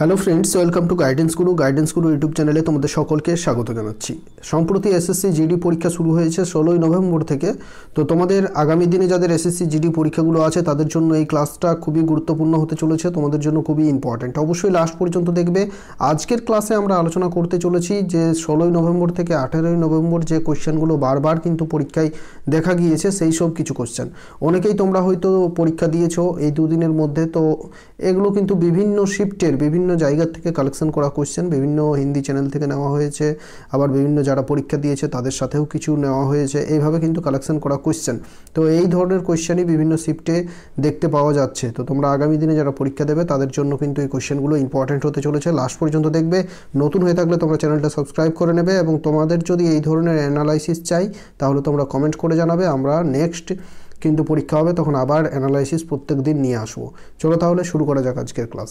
hello friends welcome to guidance Guru guidance Guru YouTube চ্যানেলে তোমাদের সকলকে স্বাগত জানাচ্ছি সম্প্রতি এসএসসি জিডি পরীক্ষা শুরু হয়েছে ষোলোই নভেম্বর থেকে তো তোমাদের আগামী দিনে যাদের এসএসসি জিডি পরীক্ষাগুলো আছে তাদের জন্য এই ক্লাসটা খুবই গুরুত্বপূর্ণ হতে চলেছে তোমাদের জন্য খুবই ইম্পর্ট্যান্ট অবশ্যই লাস্ট পর্যন্ত দেখবে আজকের ক্লাসে আমরা আলোচনা করতে চলেছি যে ষোলোই নভেম্বর থেকে আঠেরোই নভেম্বর যে কোশ্চেনগুলো বারবার কিন্তু পরীক্ষায় দেখা গিয়েছে সেই সব কিছু কোয়েশ্চেন অনেকেই তোমরা হয়তো পরীক্ষা দিয়েছো এই দুদিনের মধ্যে তো এগুলো কিন্তু বিভিন্ন শিফটের বিভিন্ন জায়গা থেকে কালেকশন করা কোশ্চেন বিভিন্ন হিন্দি চ্যানেল থেকে নেওয়া হয়েছে আবার বিভিন্ন যারা পরীক্ষা দিয়েছে তাদের সাথেও কিছু নেওয়া হয়েছে এইভাবে কিন্তু কালেকশন করা কোশ্চেন তো এই ধরনের কোয়েশ্চেনই বিভিন্ন শিফটে দেখতে পাওয়া যাচ্ছে তো তোমরা আগামী দিনে যারা পরীক্ষা দেবে তাদের জন্য কিন্তু এই কোশ্চেনগুলো ইম্পর্টেন্ট হতে চলেছে লাস্ট পর্যন্ত দেখবে নতুন হয়ে থাকলে তোমরা চ্যানেলটা সাবস্ক্রাইব করে নেবে এবং তোমাদের যদি এই ধরনের অ্যানালাইসিস চাই তাহলে তোমরা কমেন্ট করে জানাবে আমরা নেক্সট কিন্তু পরীক্ষা হবে তখন আবার অ্যানালাইসিস প্রত্যেক দিন নিয়ে আসবো চলো তাহলে শুরু করা যাক আজকের ক্লাস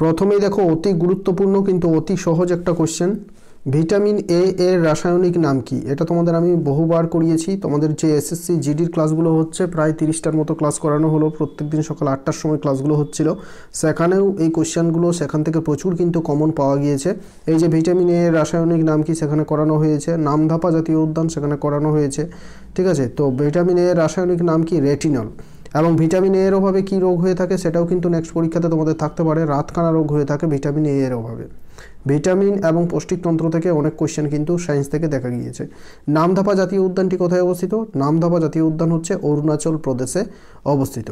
প্রথমেই দেখো অতি গুরুত্বপূর্ণ কিন্তু অতি সহজ একটা কোশ্চেন ভিটামিন এ এর রাসায়নিক নাম কি এটা তোমাদের আমি বহুবার করিয়েছি তোমাদের যে এসএসসি জিডির ক্লাসগুলো হচ্ছে প্রায় তিরিশটার মতো ক্লাস করানো হলো প্রত্যেক দিন সকাল আটটার সময় ক্লাসগুলো হচ্ছিল সেখানেও এই কোশ্চেনগুলো সেখান থেকে প্রচুর কিন্তু কমন পাওয়া গিয়েছে এই যে ভিটামিন এ এর রাসায়নিক নাম কি সেখানে করানো হয়েছে নামধাপা জাতীয় উদ্যান সেখানে করানো হয়েছে ঠিক আছে তো ভিটামিন এ এর রাসায়নিক নাম কি রেটিনল এবং ভিটামিন এ এর অভাবে কী রোগ হয়ে থাকে সেটাও কিন্তু নেক্সট পরীক্ষাতে তোমাদের থাকতে পারে রাতকানা রোগ হয়ে থাকে ভিটামিন এ এর অভাবে ভিটামিন এবং পৌষ্টিকতন্ত্র থেকে অনেক কোয়েশ্চেন কিন্তু সায়েন্স থেকে দেখা গিয়েছে নামধাপা জাতীয় উদ্যানটি কোথায় অবস্থিত নামধাপা জাতীয় উদ্যান হচ্ছে অরুণাচল প্রদেশে অবস্থিত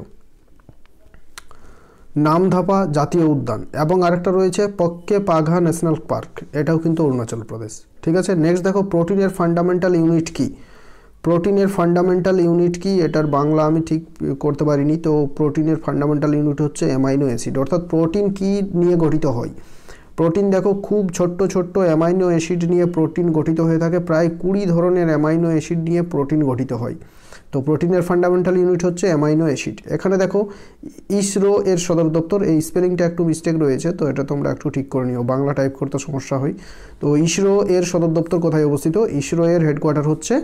নামধাপা জাতীয় উদ্যান এবং আরেকটা রয়েছে পক্কে পাঘা ন্যাশনাল পার্ক এটাও কিন্তু অরুণাচল প্রদেশ ঠিক আছে নেক্সট দেখো প্রোটিনের ফান্ডামেন্টাল ইউনিট কী প্রোটিনের ফান্ডামেন্টাল ইউনিট কি এটার বাংলা আমি ঠিক করতে পারিনি তো প্রোটিনের ফান্ডামেন্টাল ইউনিট হচ্ছে অ্যামাইনো অ্যাসিড অর্থাৎ প্রোটিন কি নিয়ে গঠিত হয় প্রোটিন দেখো খুব ছোট্ট ছোট্ট অ্যামাইনো অ্যাসিড নিয়ে প্রোটিন গঠিত হয়ে থাকে প্রায় কুড়ি ধরনের অ্যামাইনো অ্যাসিড নিয়ে প্রোটিন গঠিত হয় তো প্রোটিনের ফান্ডামেন্টাল ইউনিট হচ্ছে অ্যামাইনো অ্যাসিড এখানে দেখো ইসরো এর সদর দপ্তর এই স্পেলিংটা একটু মিস্টেক রয়েছে তো এটা তোমরা একটু ঠিক করে নিও বাংলা টাইপ করতে সমস্যা হয় তো ইসরো এর সদর দপ্তর কোথায় অবস্থিত ইসরো এর হেডকোয়ার্টার হচ্ছে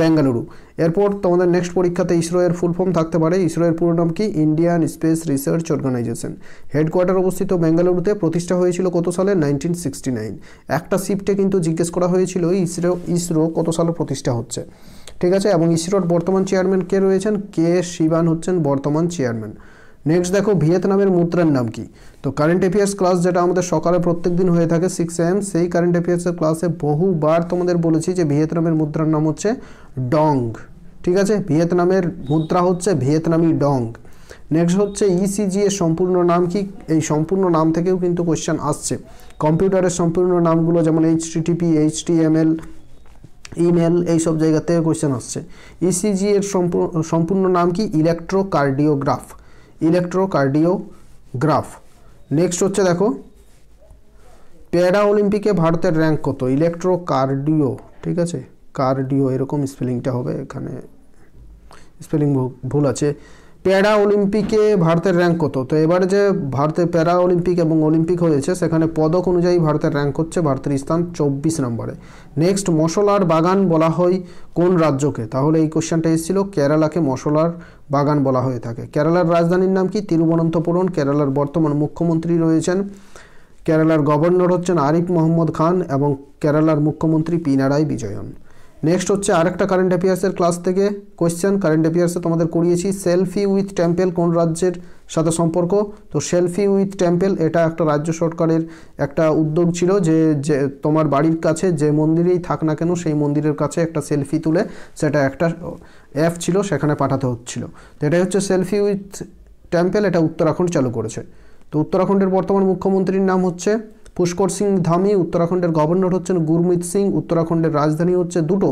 বেঙ্গালুরু এরপর তোমাদের নেক্সট পরীক্ষাতে ইসরো এর ফুল ফর্ম থাকতে পারে ইসরো এর পুরো নাম কি Indian space research organisation headquarter অবস্থিত বেঙ্গালুরুতে প্রতিষ্ঠা হয়েছিল কত সালে নাইনটিন সিক্সটি নাইন একটা শিফটে কিন্তু জিজ্ঞেস করা হয়েছিল ইসরো ইসরো কত সালে প্রতিষ্ঠা হচ্ছে ঠিক আছে এবং ইসরোর বর্তমান বর্তমান চেয়ারম্যান কে রয়েছেন কে শিবান হচ্ছেন বর্তমান চেয়ারম্যান নেক্সট দেখো ভিয়েতনামের মুদ্রার নাম কি তো কারেন্ট অ্যাফেয়ার্স ক্লাস যেটা আমাদের সকালে প্রত্যেক দিন হয়ে থাকে সিক্স এম সেই কারেন্ট অ্যাফেয়ার্সের ক্লাসে বহুবার তোমাদের বলেছি যে ভিয়েতনামের মুদ্রার নাম হচ্ছে ডং ঠিক আছে ভিয়েতনামের মুদ্রা হচ্ছে ভিয়েতনামি ডং নেক্সট হচ্ছে ইসিজি e এর সম্পূর্ণ নাম কি এই সম্পূর্ণ নাম থেকেও কিন্তু কোয়েশ্চেন আসছে কম্পিউটারের সম্পূর্ণ নামগুলো যেমন H HTML H T M L email এইসব জায়গা থেকে কোয়েশ্চেন আসছে ইসিজি e এর সম্পূর্ণ নাম কি ইলেকট্রোকার্ডিওগ্রাফ ইলেকট্রোকার্ডিওগ্রাফ নেক্সট হচ্ছে দেখো প্যারা অলিম্পিকে ভারতের র্যাঙ্ক কত ইলেকট্রোকার্ডিও ঠিক আছে কার্ডিও এরকম স্পেলিংটা হবে এখানে স্পেলিং ভুল আছে প্যারা অলিম্পিকে ভারতের র্যাঙ্ক কত তো এবারে যে ভারতের প্যারা অলিম্পিক এবং অলিম্পিক হয়েছে সেখানে পদক অনুযায়ী ভারতের র্যাঙ্ক হচ্ছে ভারতের স্থান চব্বিশ নম্বরে নেক্সট মশলার বাগান বলা হয় কোন রাজ্যকে তাহলে এই কোশ্চেনটা এসেছিল কেরালাকে মশলার বাগান বলা হয়ে থাকে কেরালার রাজধানীর নাম কি তিরুবনন্তপুরম কেরালার বর্তমান মুখ্যমন্ত্রী রয়েছেন কেরালার গভর্নর হচ্ছেন আরিফ মোহাম্মদ খান এবং কেরালার মুখ্যমন্ত্রী পিনারাই বিজয়ন নেক্সট হচ্ছে আরেকটা কারেন্ট অ্যাফেয়ার্সের ক্লাস থেকে কোয়েশ্চেন কারেন্ট অ্যাফেয়ার্সে তোমাদের করিয়েছি সেলফি উইথ টেম্পেল কোন রাজ্যের সাথে সম্পর্ক তো সেলফি উইথ টেম্পেল এটা একটা রাজ্য সরকারের একটা উদ্যোগ ছিল যে যে তোমার বাড়ির কাছে যে মন্দিরেই থাক না কেন সেই মন্দিরের কাছে একটা সেলফি তুলে সেটা একটা অ্যাপ ছিল সেখানে পাঠাতে হচ্ছিল তো এটাই হচ্ছে সেলফি উইথ টেম্পেল এটা উত্তরাখণ্ড চালু করেছে তো উত্তরাখণ্ডের বর্তমান মুখ্যমন্ত্রীর নাম হচ্ছে পুষ্কর সিং ধামি উত্তরাখণ্ডের গভর্নর হচ্ছেন গুরমিত সিং উত্তরাখণ্ডের রাজধানী হচ্ছে দুটো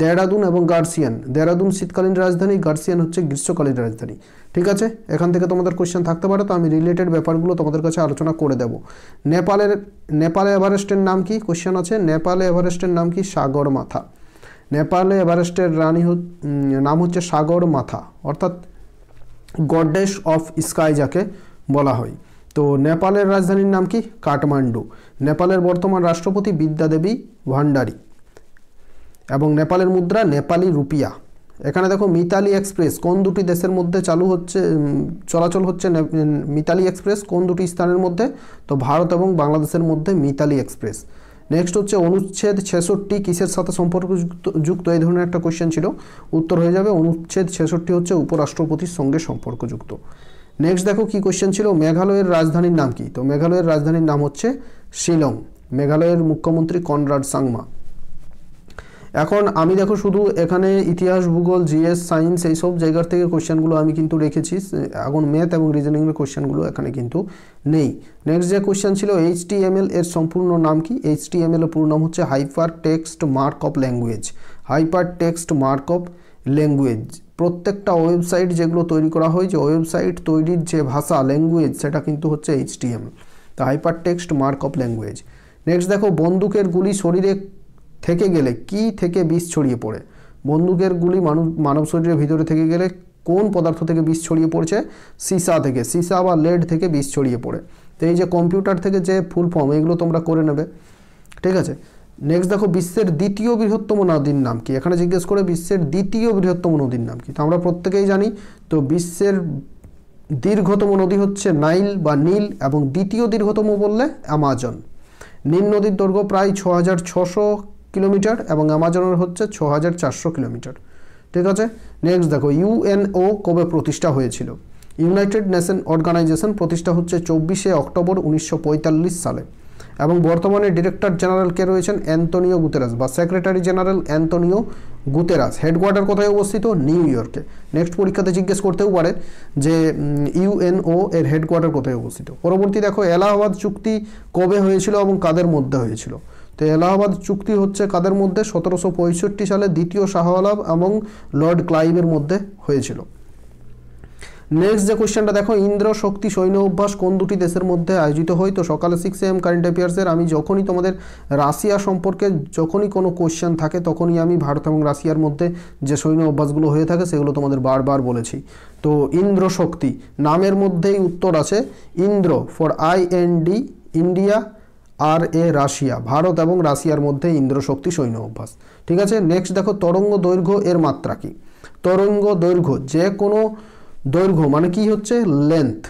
দেরাদুন এবং গার্সিয়ান দেরাদুন শীতকালীন রাজধানী গার্সিয়ান হচ্ছে গ্রীষ্মকালীন রাজধানী ঠিক আছে এখান থেকে তোমাদের কোয়েশ্চেন থাকতে পারে তো আমি রিলেটেড ব্যাপারগুলো তোমাদের কাছে আলোচনা করে দেব নেপালের নেপালে এভারেস্টের নাম কি কোয়েশ্চেন আছে নেপালে এভারেস্টের নাম কি সাগর মাথা নেপালে এভারেস্টের রানী নাম হচ্ছে সাগর মাথা অর্থাৎ গডেস অফ স্কাই যাকে বলা হয় তো নেপালের রাজধানীর নাম কি কাঠমান্ডু নেপালের বর্তমান রাষ্ট্রপতি বিদ্যাদেবী ভান্ডারী এবং নেপালের মুদ্রা নেপালি রুপিয়া এখানে দেখো মিতালি এক্সপ্রেস কোন দুটি দেশের মধ্যে চালু হচ্ছে চলাচল হচ্ছে মিতালি এক্সপ্রেস কোন দুটি স্থানের মধ্যে তো ভারত এবং বাংলাদেশের মধ্যে মিতালি এক্সপ্রেস নেক্সট হচ্ছে অনুচ্ছেদ ছেষট্টি কিসের সাথে সম্পর্কযুক্ত যুক্ত এই ধরনের একটা কোয়েশ্চেন ছিল উত্তর হয়ে যাবে অনুচ্ছেদ ছেষট্টি হচ্ছে উপরাষ্ট্রপতির সঙ্গে সম্পর্কযুক্ত নেক্সট দেখো কি কোশ্চেন ছিল মেঘালয়ের রাজধানীর নাম কি তো মেঘালয়ের রাজধানীর নাম হচ্ছে শিলং মেঘালয়ের মুখ্যমন্ত্রী কনরাড সাংমা এখন আমি দেখো শুধু এখানে ইতিহাস ভূগোল জিএস সায়েন্স এই সব জায়গার থেকে কোশ্চেনগুলো আমি কিন্তু রেখেছি এখন ম্যাথ এবং রিজনিংয়ের কোশ্চেনগুলো এখানে কিন্তু নেই নেক্সট যে কোশ্চেন ছিল এল এর সম্পূর্ণ নাম কি এইচ এইচটিএমএল এর পুরো নাম হচ্ছে hyper text mark of language hyper text mark of language প্রত্যেকটা ওয়েবসাইট যেগুলো তৈরি করা হয়েছে ওয়েবসাইট তৈরির যে ভাষা ল্যাঙ্গুয়েজ সেটা কিন্তু হচ্ছে এইচটিএম তা hyper text of language next দেখো বন্দুকের গুলি শরীরে থেকে গেলে কি থেকে বিষ ছড়িয়ে পড়ে বন্দুকের গুলি মানুষ মানব শরীরের ভিতরে থেকে গেলে কোন পদার্থ থেকে বিষ ছড়িয়ে পড়ছে সিসা থেকে সিসা বা লেড থেকে বিষ ছড়িয়ে পড়ে তো এই যে কম্পিউটার থেকে যে ফুল ফর্ম এগুলো তোমরা করে নেবে ঠিক আছে নেক্সট দেখো বিশ্বের দ্বিতীয় বৃহত্তম নদীর নাম কি এখানে জিজ্ঞেস করে বিশ্বের দ্বিতীয় বৃহত্তম নদীর নাম কি তো আমরা প্রত্যেকেই জানি তো বিশ্বের দীর্ঘতম নদী হচ্ছে নাইল বা নীল এবং দ্বিতীয় দীর্ঘতম বললে অ্যামাজন নীল নদীর দৈর্ঘ্য প্রায় ছ হাজার ছশো কিলোমিটার এবং অ্যামাজনের হচ্ছে ছ হাজার চারশো কিলোমিটার ঠিক আছে নেক্সট দেখো ইউএনও কবে প্রতিষ্ঠা হয়েছিল ইউনাইটেড নেশন অর্গানাইজেশন প্রতিষ্ঠা হচ্ছে চব্বিশে অক্টোবর উনিশশো সালে এবং বর্তমানে ডিরেক্টর জেনারেল কে রয়েছেন অ্যান্তনিও গুতেরাস বা secretary general Antonio Guterres headquarter কোথায় অবস্থিত নিউ ইয়র্কে নেক্সট পরীক্ষাতে জিজ্ঞেস করতেও পারে যে ইউএনও এর হেডকোয়ার্টার কোথায় অবস্থিত পরবর্তী দেখো এলাহাবাদ চুক্তি কবে হয়েছিল এবং কাদের মধ্যে হয়েছিল তো এলাহাবাদ চুক্তি হচ্ছে কাদের মধ্যে সতেরোশো সালে দ্বিতীয় শাহওয়ালাব এবং লর্ড ক্লাইভের মধ্যে হয়েছিল নেক্সট যে কোয়েশ্চেনটা দেখো ইন্দ্র শক্তি সৈন্য অভ্যাস কোন দুটি দেশের মধ্যে আয়োজিত হয় তো সকালে সিক্স এম কারেন্ট অ্যাফেয়ার্সের আমি যখনই তোমাদের রাশিয়া সম্পর্কে যখনই কোনো কোয়েশ্চেন থাকে তখনই আমি ভারত এবং রাশিয়ার মধ্যে যে সৈন্য অভ্যাসগুলো হয়ে থাকে সেগুলো তোমাদের বারবার বলেছি তো ইন্দ্র শক্তি নামের মধ্যেই উত্তর আছে Indra for I N D India R A Russia Bharat এবং রাশিয়ার মধ্যে ইন্দ্রশক্তি সৈন্য অভ্যাস ঠিক আছে নেক্সট দেখো তরঙ্গ দৈর্ঘ্য এর মাত্রা কি তরঙ্গ দৈর্ঘ্য যে কোনো দৈর্ঘ্য মানে কি হচ্ছে লেন্থ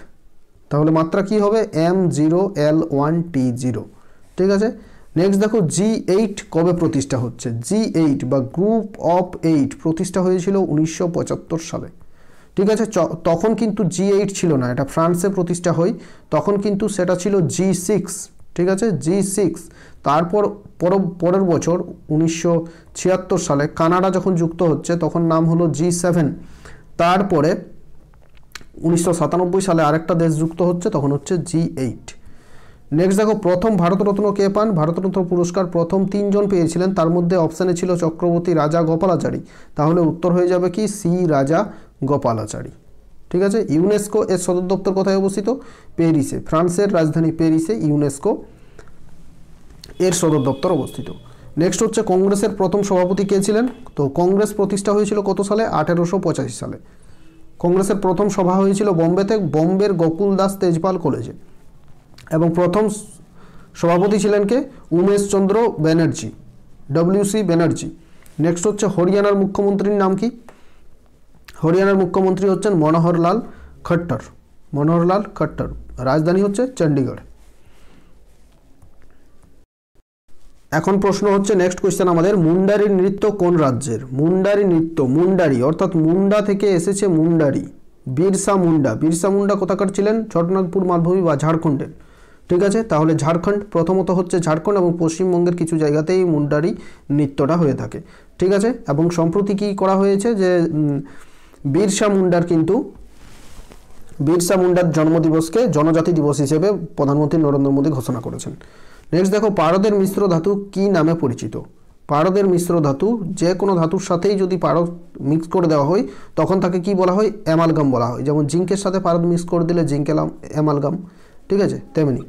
তাহলে মাত্রা কি হবে M zero L one T zero ঠিক আছে নেক্সট দেখো জি এইট কবে প্রতিষ্ঠা হচ্ছে জি এইট বা গ্রুপ অফ এইট প্রতিষ্ঠা হয়েছিল উনিশশো সালে ঠিক আছে তখন কিন্তু জি এইট ছিল না এটা ফ্রান্সে প্রতিষ্ঠা হয় তখন কিন্তু সেটা ছিল জি সিক্স ঠিক আছে জি সিক্স তারপর পর পরের বছর উনিশশো সালে কানাডা যখন যুক্ত হচ্ছে তখন নাম হলো জি সেভেন তারপরে উনিশশো সালে আরেকটা দেশ যুক্ত হচ্ছে তখন হচ্ছে জি এইট নেক্সট দেখো প্রথম ভারতরত্ন কে পান ভারতরত্ন পুরস্কার প্রথম তিনজন পেয়েছিলেন তার মধ্যে অপশানে ছিল চক্রবর্তী রাজা গোপালাচারী তাহলে উত্তর হয়ে যাবে কি সি রাজা গোপালাচারী ঠিক আছে ইউনেস্কো এর সদর দপ্তর কোথায় অবস্থিত প্যারিসে ফ্রান্সের রাজধানী প্যারিসে ইউনেস্কো এর সদর দপ্তর অবস্থিত নেক্সট হচ্ছে কংগ্রেসের প্রথম সভাপতি কে ছিলেন তো কংগ্রেস প্রতিষ্ঠা হয়েছিল কত সালে আঠেরোশো সালে কংগ্রেসের প্রথম সভা হয়েছিল বোম্বেতে বোম্বের গোকুল দাস তেজপাল কলেজে এবং প্রথম সভাপতি ছিলেন কে উমেশ চন্দ্র ব্যানার্জি ডব্লিউসি ব্যানার্জি নেক্সট হচ্ছে হরিয়ানার মুখ্যমন্ত্রীর নাম কি হরিয়ানার মুখ্যমন্ত্রী হচ্ছেন মনোহরলাল খট্টর মনোহরলাল খট্টর রাজধানী হচ্ছে চণ্ডীগড় এখন প্রশ্ন হচ্ছে নেক্সট কোয়েশ্চেন আমাদের মুন্ডারি নৃত্য কোন রাজ্যের মুন্ডারি নৃত্য মুন্ডারি অর্থাৎ মুন্ডা থেকে এসেছে মুন্ডারি বিরসা মুন্ডা বিরসা মুন্ডা কোথাকার ছিলেন ছটনাগপুর মালভূমি বা ঝাড়খণ্ডের ঠিক আছে তাহলে ঝাড়খণ্ড প্রথমত হচ্ছে ঝাড়খণ্ড এবং পশ্চিমবঙ্গের কিছু জায়গাতেই মুন্ডারি নৃত্যটা হয়ে থাকে ঠিক আছে এবং সম্প্রতি কি করা হয়েছে যে বিরসা মুন্ডার কিন্তু বিরসা মুন্ডার জন্মদিবসকে জনজাতি দিবস হিসেবে প্রধানমন্ত্রী নরেন্দ্র মোদী ঘোষণা করেছেন নেক্সট দেখো পারদের মিশ্র ধাতু কি নামে পরিচিত পারদের মিশ্র ধাতু যে কোনো ধাতুর সাথেই যদি পারদ মিক্স করে দেওয়া হয় তখন তাকে কি বলা হয় অ্যামালগাম বলা হয় যেমন জিঙ্কের সাথে পারদ মিক্স করে দিলে জিঙ্কেলাম অ্যামালগাম ঠিক আছে তেমনি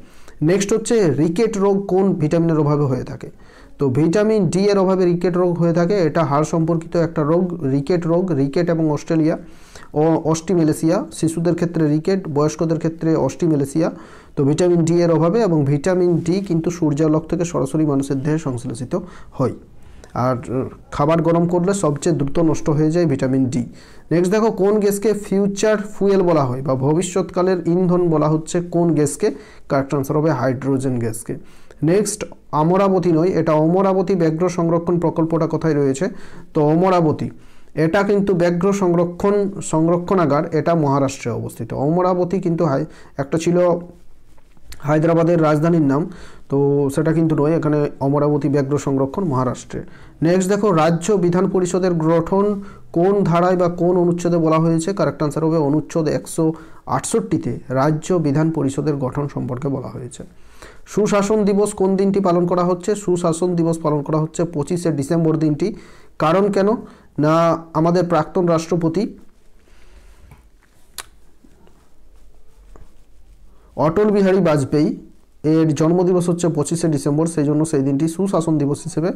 নেক্সট হচ্ছে রিকেট রোগ কোন ভিটামিনের অভাবে হয়ে থাকে তো ভিটামিন ডি এর অভাবে রিকেট রোগ হয়ে থাকে এটা হাড় সম্পর্কিত একটা রোগ রিকেট রোগ রিকেট এবং অস্ট্রেলিয়া ও অস্টিমেলেসিয়া শিশুদের ক্ষেত্রে রিকেট বয়স্কদের ক্ষেত্রে অস্টিমেলেসিয়া তো ভিটামিন ডি এর অভাবে এবং ভিটামিন ডি কিন্তু সূর্যালোক থেকে সরাসরি মানুষের দেহে সংশ্লেষিত হয় আর খাবার গরম করলে সবচেয়ে দ্রুত নষ্ট হয়ে যায় ভিটামিন ডি নেক্সট দেখো কোন গ্যাসকে ফিউচার ফুয়েল বলা হয় বা ভবিষ্যৎকালের ইন্ধন বলা হচ্ছে কোন গ্যাসকে কার ট্রান্সফার হবে হাইড্রোজেন গ্যাসকে নেক্সট অমরাবতী নয় এটা অমরাবতী ব্যাঘ্র সংরক্ষণ প্রকল্পটা কোথায় রয়েছে তো অমরাবতী এটা কিন্তু ব্যাঘ্র সংরক্ষণ সংরক্ষণাগার এটা মহারাষ্ট্রে অবস্থিত অমরাবতী কিন্তু হাই একটা ছিল হায়দ্রাবাদের রাজধানীর নাম তো সেটা কিন্তু নয় এখানে অমরাবতী ব্যাঘ্র সংরক্ষণ মহারাষ্ট্রে নেক্সট দেখো রাজ্য বিধান পরিষদের গঠন কোন ধারায় বা কোন অনুচ্ছেদে বলা হয়েছে কারেক্ট আনসার হবে অনুচ্ছেদ একশো আটষট্টিতে রাজ্য বিধান পরিষদের গঠন সম্পর্কে বলা হয়েছে সুশাসন দিবস কোন দিনটি পালন করা হচ্ছে সুশাসন দিবস পালন করা হচ্ছে পঁচিশে ডিসেম্বর দিনটি কারণ কেন না আমাদের প্রাক্তন রাষ্ট্রপতি অটল বিহারী বাজপেয়ী এর জন্মদিবস হচ্ছে পঁচিশে ডিসেম্বর সেই জন্য সেই দিনটি সুশাসন দিবস হিসেবে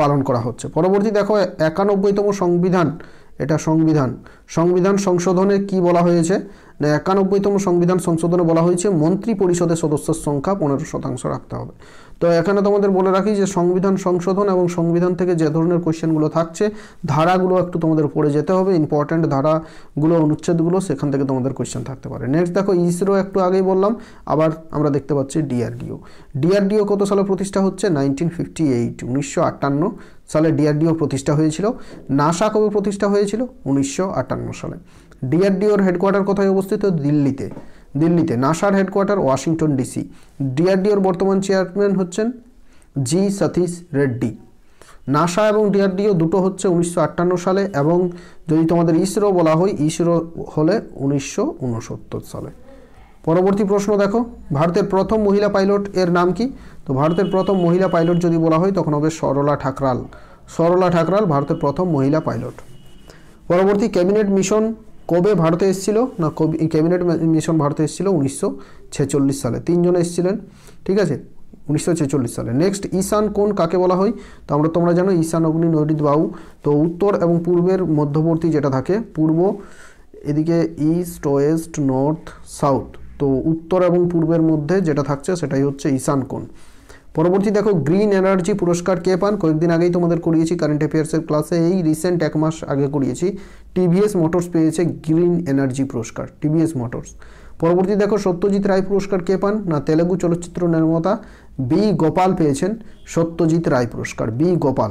পালন করা হচ্ছে পরবর্তী দেখো একানব্বইতম সংবিধান এটা সংবিধান সংবিধান সংশোধনে কি বলা হয়েছে না একানব্বইতম সংবিধান সংশোধনে বলা হয়েছে মন্ত্রী পরিষদের সদস্যের সংখ্যা পনেরো শতাংশ রাখতে হবে তো এখানে তোমাদের বলে রাখি যে সংবিধান সংশোধন এবং সংবিধান থেকে যে ধরনের কোয়েশ্চেনগুলো থাকছে ধারাগুলো একটু তোমাদের পড়ে যেতে হবে ইম্পর্ট্যান্ট ধারাগুলো অনুচ্ছেদগুলো সেখান থেকে তোমাদের কোয়েশ্চেন থাকতে পারে নেক্সট দেখো ইসরো একটু আগেই বললাম আবার আমরা দেখতে পাচ্ছি ডিআরডিও ডিআরডিও কত সালে প্রতিষ্ঠা হচ্ছে নাইনটিন ফিফটি এইট উনিশশো আটান্ন সালে ডিআরডিও প্রতিষ্ঠা হয়েছিল নাসা কবে প্রতিষ্ঠা হয়েছিল উনিশশো সালে ডিআরডিওর হেডকোয়ার্টার কোথায় অবস্থিত দিল্লিতে দিল্লিতে নাসার হেডকোয়ার্টার ওয়াশিংটন ডিসি ডিআরডিওর বর্তমান চেয়ারম্যান হচ্ছেন জি সতীশ রেড্ডি নাসা এবং ডিআরডিও দুটো হচ্ছে উনিশশো সালে এবং যদি তোমাদের ইসরো বলা হয় ইসরো হলে উনিশশো সালে পরবর্তী প্রশ্ন দেখো ভারতের প্রথম মহিলা পাইলট এর নাম কি তো ভারতের প্রথম মহিলা পাইলট যদি বলা হয় তখন হবে সরলা ঠাকরাল সরলা ঠাকরাল ভারতের প্রথম মহিলা পাইলট পরবর্তী ক্যাবিনেট মিশন কবে ভারতে এসেছিল না ক্যাবিনেট মিশন ভারতে এসেছিল উনিশশো সালে তিনজন এসেছিলেন ঠিক আছে উনিশশো সালে নেক্সট ঈশান কোন কাকে বলা হয় তো আমরা তোমরা জানো ঈশান অগ্নি নদীত বাউ তো উত্তর এবং পূর্বের মধ্যবর্তী যেটা থাকে পূর্ব এদিকে ইস্ট ওয়েস্ট নর্থ সাউথ তো উত্তর এবং পূর্বের মধ্যে যেটা থাকছে সেটাই হচ্ছে ঈশান কোণ পরবর্তী দেখো গ্রিন এনার্জি পুরস্কার কে পান কয়েকদিন আগেই তোমাদের করিয়েছি কারেন্ট অ্যাফেয়ার্সের ক্লাসে এই রিসেন্ট এক মাস আগে করিয়েছি টিভিএস মোটরস পেয়েছে গ্রিন এনার্জি পুরস্কার টিভিএস মোটরস পরবর্তী দেখো সত্যজিৎ রায় পুরস্কার কে পান না তেলেগু চলচ্চিত্র নির্মাতা বি গোপাল পেয়েছেন সত্যজিৎ রায় পুরস্কার বি গোপাল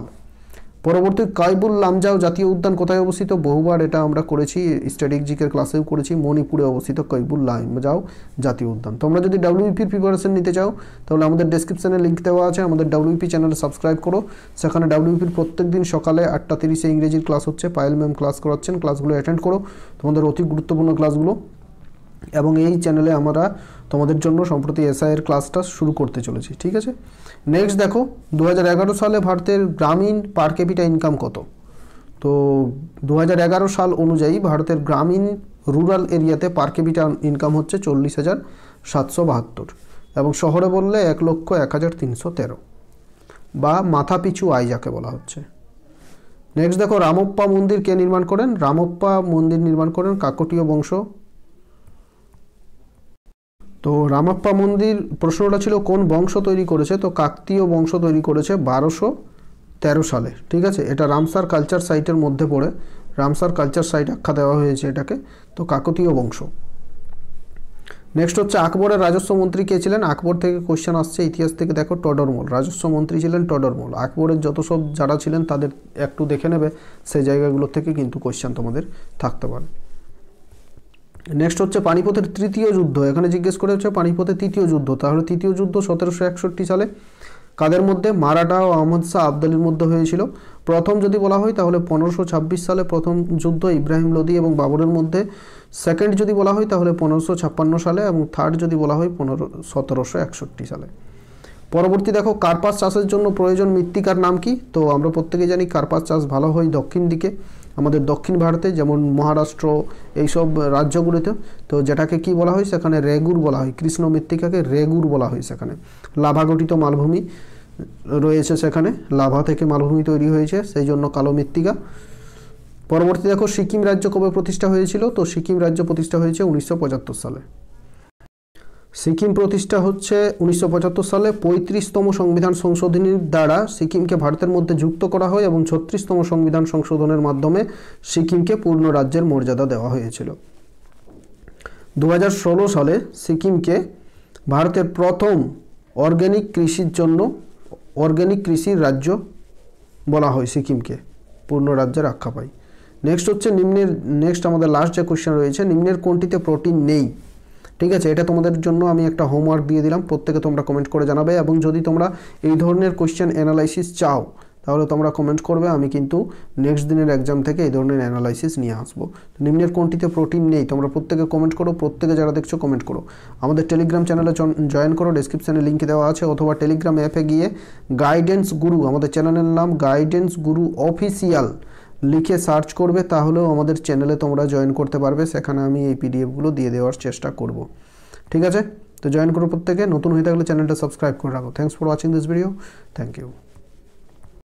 পরবর্তী কাইবুল লামজাও জাতীয় উদ্যান কোথায় অবস্থিত বহুবার এটা আমরা করেছি স্ট্যাটিক ক্লাসেও করেছি মণিপুরে অবস্থিত কাইবুল লামজাও জাতীয় উদ্যান তোমরা যদি ডাব্লিউপির প্রিপারেশন e নিতে চাও তাহলে আমাদের ডেসক্রিপশানে লিঙ্ক দেওয়া আছে আমাদের ডাব্লিউপি চ্যানেলে সাবস্ক্রাইব করো সেখানে ডাব্লিউপির e প্রত্যেক দিন সকালে আটটা তিরিশে ইংরেজির ক্লাস হচ্ছে পায়েল ম্যাম ক্লাস করাচ্ছেন ক্লাসগুলো অ্যাটেন্ড করো তোমাদের অতি গুরুত্বপূর্ণ ক্লাসগুলো এবং এই চ্যানেলে আমরা তোমাদের জন্য সম্প্রতি এসআইয়ের ক্লাসটা শুরু করতে চলেছি ঠিক আছে নেক্সট দেখো দু সালে ভারতের গ্রামীণ পার ক্যাপিটা ইনকাম কত তো দু সাল অনুযায়ী ভারতের গ্রামীণ রুরাল এরিয়াতে পার ক্যাপিটা ইনকাম হচ্ছে চল্লিশ হাজার সাতশো বাহাত্তর এবং শহরে বললে এক লক্ষ এক হাজার তিনশো তেরো বা মাথাপিছু আয় যাকে বলা হচ্ছে নেক্সট দেখো রামপ্পা মন্দির কে নির্মাণ করেন রামপ্পা মন্দির নির্মাণ করেন কাকটীয় বংশ তো রামাপ্পা মন্দির প্রশ্নটা ছিল কোন বংশ তৈরি করেছে তো কাকতীয় বংশ তৈরি করেছে বারোশো তেরো সালে ঠিক আছে এটা রামসার কালচার সাইটের মধ্যে পড়ে রামসার কালচার সাইট আখ্যা দেওয়া হয়েছে এটাকে তো কাকতীয় বংশ নেক্সট হচ্ছে আকবরের রাজস্ব মন্ত্রী কে ছিলেন আকবর থেকে কোশ্চেন আসছে ইতিহাস থেকে দেখো টডরমল রাজস্ব মন্ত্রী ছিলেন টডরমল আকবরের যত সব যারা ছিলেন তাদের একটু দেখে নেবে সেই জায়গাগুলো থেকে কিন্তু কোশ্চেন তোমাদের থাকতে পারে নেক্সট হচ্ছে পানিপথের তৃতীয় যুদ্ধ এখানে জিজ্ঞেস করে হচ্ছে পানিপথের তৃতীয় যুদ্ধ তাহলে তৃতীয় যুদ্ধ সতেরোশো একষট্টি সালে কাদের মধ্যে মারাঠা ও আহমদ শাহ আবদালির মধ্যে হয়েছিল প্রথম যদি বলা হয় তাহলে পনেরোশো ছাব্বিশ সালে প্রথম যুদ্ধ ইব্রাহিম লোদি এবং বাবরের মধ্যে সেকেন্ড যদি বলা হয় তাহলে পনেরোশো ছাপ্পান্ন সালে এবং থার্ড যদি বলা হয় পনেরো সতেরোশো একষট্টি সালে পরবর্তী দেখো কার্পাস চাষের জন্য প্রয়োজন মৃত্তিকার নাম কি তো আমরা প্রত্যেকে জানি কার্পাস চাষ ভালো হয় দক্ষিণ দিকে আমাদের দক্ষিণ ভারতে যেমন মহারাষ্ট্র এইসব রাজ্যগুলিতে তো যেটাকে কি বলা হয় সেখানে রেগুর বলা হয় কৃষ্ণ মৃত্তিকাকে রেগুর বলা হয় সেখানে লাভাগঠিত মালভূমি রয়েছে সেখানে লাভা থেকে মালভূমি তৈরি হয়েছে সেই জন্য কালো মৃত্তিকা পরবর্তী দেখো সিকিম রাজ্য কবে প্রতিষ্ঠা হয়েছিল তো সিকিম রাজ্য প্রতিষ্ঠা হয়েছে উনিশশো সালে সিকিম প্রতিষ্ঠা হচ্ছে উনিশশো সালে পঁয়ত্রিশতম সংবিধান সংশোধনীর দ্বারা সিকিমকে ভারতের মধ্যে যুক্ত করা হয় এবং ছত্রিশতম সংবিধান সংশোধনের মাধ্যমে সিকিমকে পূর্ণ রাজ্যের মর্যাদা দেওয়া হয়েছিল দু সালে সিকিমকে ভারতের প্রথম অর্গ্যানিক কৃষির জন্য অর্গ্যানিক কৃষির রাজ্য বলা হয় সিকিমকে পূর্ণ রাজ্যের আখ্যা পায় নেক্সট হচ্ছে নিম্নের নেক্সট আমাদের লাস্ট যে কোয়েশ্চেন রয়েছে নিম্নের কোনটিতে প্রোটিন নেই ঠিক আছে এটা তোমাদের জন্য আমি একটা হোমওয়ার্ক দিয়ে দিলাম প্রত্যেকে তোমরা কমেন্ট করে জানাবে এবং যদি তোমরা এই ধরনের কোয়েশ্চেন অ্যানালাইসিস চাও তাহলে তোমরা কমেন্ট করবে আমি কিন্তু নেক্সট দিনের এক্সাম থেকে এই ধরনের অ্যানালাইসিস নিয়ে আসবো নিম্নের কোনটিতে প্রোটিন নেই তোমরা প্রত্যেকে কমেন্ট করো প্রত্যেকে যারা দেখছো কমেন্ট করো আমাদের টেলিগ্রাম চ্যানেলে জয়েন করো ডিসক্রিপশানে লিঙ্ক দেওয়া আছে অথবা টেলিগ্রাম অ্যাপে গিয়ে গাইডেন্স গুরু আমাদের চ্যানেলের নাম গাইডেন্স গুরু অফিসিয়াল লিখে সার্চ করবে তাহলেও আমাদের চ্যানেলে তোমরা জয়েন করতে পারবে সেখানে আমি এই পিডিএফগুলো দিয়ে দেওয়ার চেষ্টা করব ঠিক আছে তো জয়েন করো প্রত্যেকে নতুন হয়ে থাকলে চ্যানেলটা সাবস্ক্রাইব করে রাখো thanks for watching this video thank you